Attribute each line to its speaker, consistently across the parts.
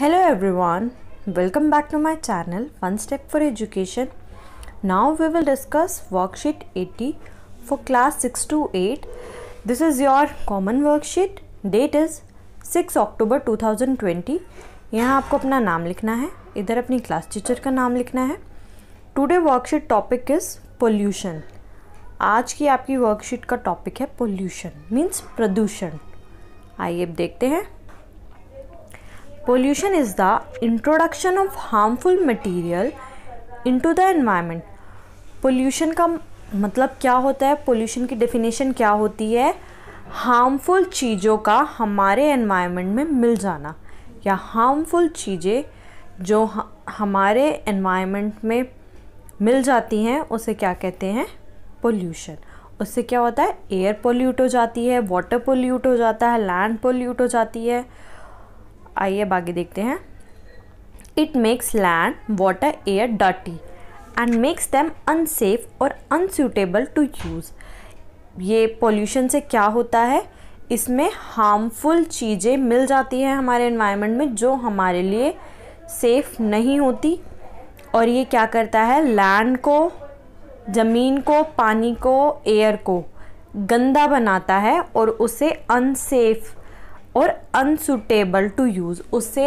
Speaker 1: hello everyone welcome back to my channel one step for education now we will discuss worksheet eighty for class six to eight this is your common worksheet date is six October two thousand twenty यहाँ आपको अपना नाम लिखना है इधर अपनी class teacher का नाम लिखना है today worksheet topic is pollution आज की आपकी वर्कशीट का टॉपिक है पोल्यूशन मीन्स प्रदूषण आइए अब देखते हैं pollution is the introduction of harmful material into the environment pollution का मतलब क्या होता है pollution की definition क्या होती है हार्मफुल चीज़ों का हमारे एनवायरनमेंट में मिल जाना या हार्मफुल चीज़ें जो हमारे एनवायरनमेंट में मिल जाती हैं उसे क्या कहते हैं पोल्यूशन उससे क्या होता है एयर पोल्यूट हो जाती है वाटर पोल्यूट हो जाता है लैंड पोल्यूट हो जाती है आइए अब आगे देखते हैं it makes land water air dirty and makes them unsafe और अनसुटेबल टू यूज़ ये पोल्यूशन से क्या होता है इसमें हार्मफुल चीज़ें मिल जाती हैं हमारे इन्वायरमेंट में जो हमारे लिए सेफ़ नहीं होती और ये क्या करता है लैंड को ज़मीन को पानी को एयर को गंदा बनाता है और उसे अनसेफ और अनसुटेबल टू यूज़ उसे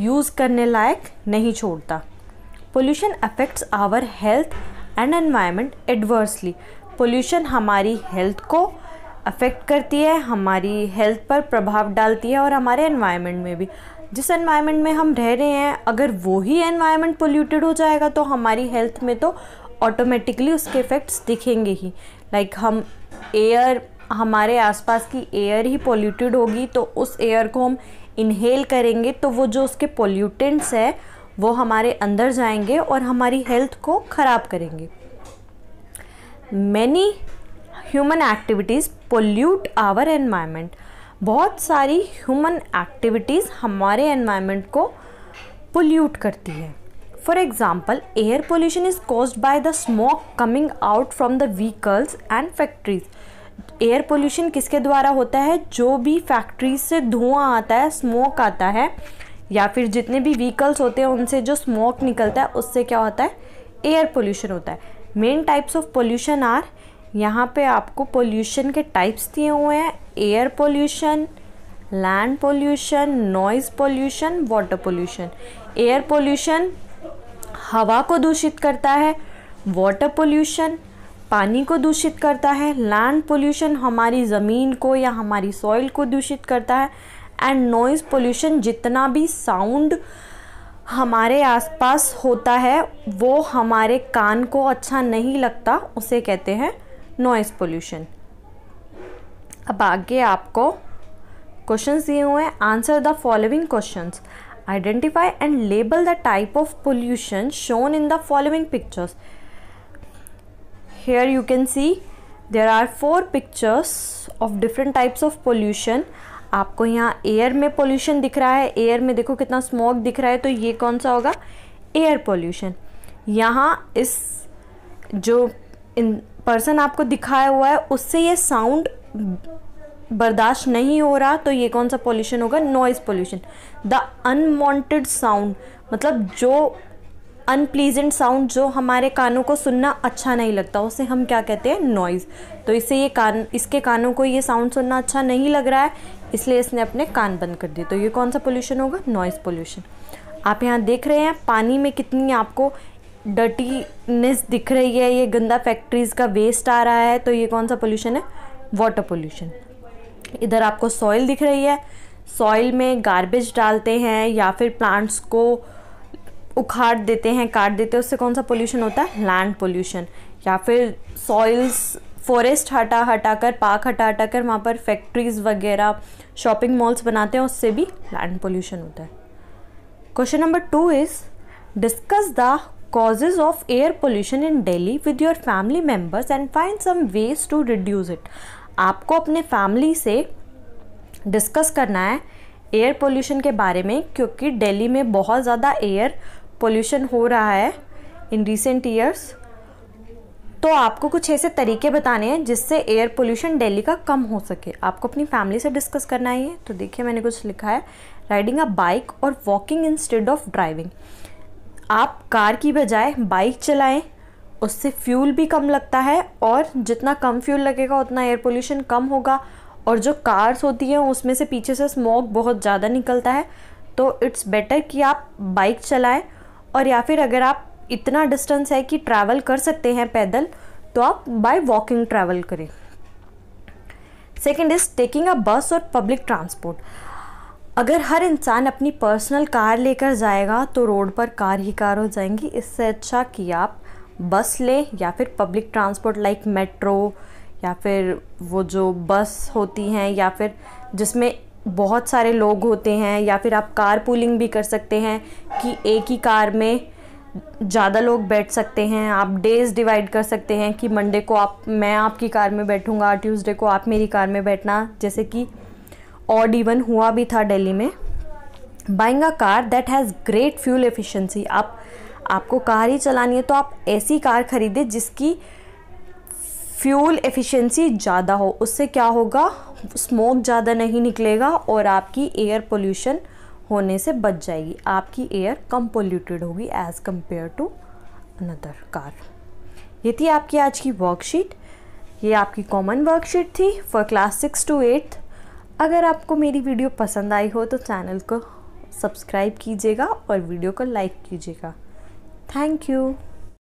Speaker 1: यूज़ करने लायक नहीं छोड़ता pollution affects our health and environment adversely pollution हमारी हेल्थ को अफेक्ट करती है हमारी हेल्थ पर प्रभाव डालती है और हमारे एनवायरनमेंट में भी जिस एनवायरनमेंट में हम रह रहे हैं अगर वो ही एनवायरनमेंट पोल्यूटेड हो जाएगा तो हमारी हेल्थ में तो ऑटोमेटिकली उसके इफ़ेक्ट्स दिखेंगे ही लाइक like हम एयर हमारे आसपास की एयर ही पोल्यूटेड होगी तो उस एयर को हम इनहेल करेंगे तो वो जो उसके पोल्यूटेंट्स हैं वो हमारे अंदर जाएंगे और हमारी हेल्थ को ख़राब करेंगे many human activities pollute our environment बहुत सारी ह्यूमन एक्टिविटीज़ हमारे एनवायरनमेंट को पोल्यूट करती है for example air pollution is caused by the smoke coming out from the vehicles and factories air pollution किसके द्वारा होता है जो भी फैक्ट्रीज से धुआं आता है स्मोक आता है या फिर जितने भी व्हीकल्स होते हैं उनसे जो स्मोक निकलता है उससे क्या होता है एयर पोल्यूशन होता है main types of pollution are यहाँ पे आपको पोल्यूशन के टाइप्स दिए हुए हैं air pollution land pollution noise pollution water pollution air pollution हवा को दूषित करता है वाटर पोल्यूशन पानी को दूषित करता है लैंड पोल्यूशन हमारी ज़मीन को या हमारी सॉइल को दूषित करता है एंड नॉइज़ पोल्यूशन जितना भी साउंड हमारे आसपास होता है वो हमारे कान को अच्छा नहीं लगता उसे कहते हैं नॉइज़ पोल्यूशन अब आगे आपको क्वेश्चन दिए हुए हैं answer the following question identify and label the type of pollution shown in the following pictures here you can see there are four pictures of different types of pollution आपको यहाँ air में pollution दिख रहा है air में देखो कितना smoke दिख रहा है तो ये कौन सा होगा एयर पोल्यूशन यहाँ इस जो इन पर्सन आपको दिखाया हुआ है उससे ये साउंड बर्दाश्त नहीं हो रहा तो ये कौन सा पोल्यूशन होगा noise pollution the unwanted sound मतलब जो अनप्लीजेंट साउंड जो हमारे कानों को सुनना अच्छा नहीं लगता उसे हम क्या कहते हैं नॉइज़ तो इसे ये कान इसके कानों को ये साउंड सुनना अच्छा नहीं लग रहा है इसलिए इसने अपने कान बंद कर दिए तो ये कौन सा पोल्यूशन होगा नॉइज़ पोल्यूशन आप यहाँ देख रहे हैं पानी में कितनी आपको डर्टीनेस दिख रही है ये गंदा फैक्ट्रीज़ का वेस्ट आ रहा है तो ये कौन सा पोल्यूशन है वाटर पोल्यूशन इधर आपको सॉइल दिख रही है सॉइल में गार्बेज डालते हैं या फिर प्लांट्स को उखाड़ देते हैं काट देते हैं उससे कौन सा पोल्यूशन होता है लैंड पोल्यूशन या फिर सॉइल्स फॉरेस्ट हटा हटा कर पार्क हटा हटा कर वहाँ पर फैक्ट्रीज़ वगैरह शॉपिंग मॉल्स बनाते हैं उससे भी लैंड पोल्यूशन होता है question number two is discuss the causes of air pollution in daily with your family members and find some ways to reduce it आपको अपने फैमिली से डिस्कस करना है एयर पोल्यूशन के बारे में क्योंकि दिल्ली में बहुत ज़्यादा एयर पोल्यूशन हो रहा है इन रिसेंट ईयर्स तो आपको कुछ ऐसे तरीके बताने हैं जिससे एयर पोल्यूशन दिल्ली का कम हो सके आपको अपनी फैमिली से डिस्कस करना है तो देखिए मैंने कुछ लिखा है राइडिंग अ बाइक और वॉकिंग इंस्टेड ऑफ ड्राइविंग आप कार की बजाय बाइक चलाएं उससे फ्यूल भी कम लगता है और जितना कम फ्यूल लगेगा उतना एयर पोल्यूशन कम होगा और जो कार्स होती हैं उसमें से पीछे से स्मोक बहुत ज़्यादा निकलता है तो इट्स बेटर कि आप बाइक चलाएं और या फिर अगर आप इतना डिस्टेंस है कि ट्रैवल कर सकते हैं पैदल तो आप बाय वॉकिंग ट्रैवल करें second is taking a bus और पब्लिक ट्रांसपोर्ट अगर हर इंसान अपनी पर्सनल कार लेकर जाएगा तो रोड पर कार ही कार हो जाएंगी इससे अच्छा कि आप बस लें या फिर पब्लिक ट्रांसपोर्ट लाइक मेट्रो या फिर वो जो बस होती हैं या फिर जिसमें बहुत सारे लोग होते हैं या फिर आप कार पूलिंग भी कर सकते हैं कि एक ही कार में ज़्यादा लोग बैठ सकते हैं आप डेज़ डिवाइड कर सकते हैं कि मंडे को आप मैं आपकी कार में बैठूंगा ट्यूसडे को आप मेरी कार में बैठना जैसे कि ऑड इवन हुआ भी था दिल्ली में buying a car that has great fuel efficiency आप आपको कार ही चलानी है तो आप ऐसी कार खरीदें जिसकी फ्यूल एफिशिएंसी ज़्यादा हो उससे क्या होगा स्मोक ज़्यादा नहीं निकलेगा और आपकी एयर पोल्यूशन होने से बच जाएगी आपकी एयर कम पोल्यूटेड होगी as compare to another car ये थी आपकी आज की वर्कशीट ये आपकी कॉमन वर्कशीट थी for class six to eighth अगर आपको मेरी वीडियो पसंद आई हो तो चैनल को सब्सक्राइब कीजिएगा और वीडियो को लाइक कीजिएगा थैंक यू